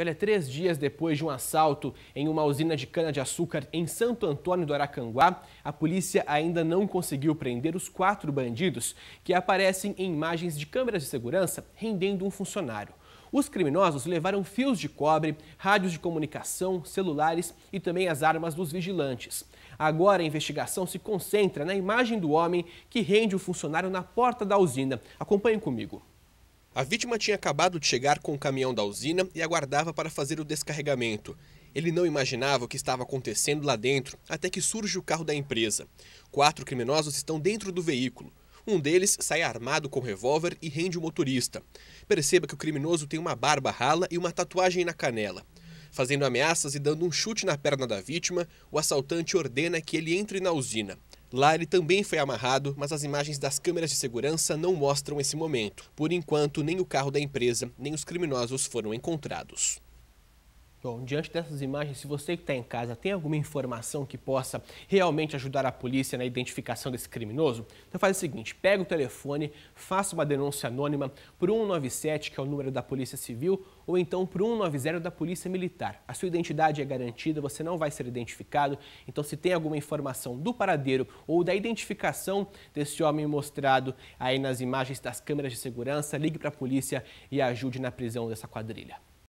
Olha, é três dias depois de um assalto em uma usina de cana-de-açúcar em Santo Antônio do Aracanguá, a polícia ainda não conseguiu prender os quatro bandidos que aparecem em imagens de câmeras de segurança rendendo um funcionário. Os criminosos levaram fios de cobre, rádios de comunicação, celulares e também as armas dos vigilantes. Agora a investigação se concentra na imagem do homem que rende o funcionário na porta da usina. Acompanhem comigo. A vítima tinha acabado de chegar com o caminhão da usina e aguardava para fazer o descarregamento. Ele não imaginava o que estava acontecendo lá dentro, até que surge o carro da empresa. Quatro criminosos estão dentro do veículo. Um deles sai armado com revólver e rende o motorista. Perceba que o criminoso tem uma barba rala e uma tatuagem na canela. Fazendo ameaças e dando um chute na perna da vítima, o assaltante ordena que ele entre na usina. Lá ele também foi amarrado, mas as imagens das câmeras de segurança não mostram esse momento. Por enquanto, nem o carro da empresa, nem os criminosos foram encontrados. Bom, diante dessas imagens, se você que está em casa tem alguma informação que possa realmente ajudar a polícia na identificação desse criminoso, então faz o seguinte: pega o telefone, faça uma denúncia anônima o 197, que é o número da Polícia Civil, ou então o 190 da Polícia Militar. A sua identidade é garantida, você não vai ser identificado. Então, se tem alguma informação do paradeiro ou da identificação desse homem mostrado aí nas imagens das câmeras de segurança, ligue para a polícia e ajude na prisão dessa quadrilha.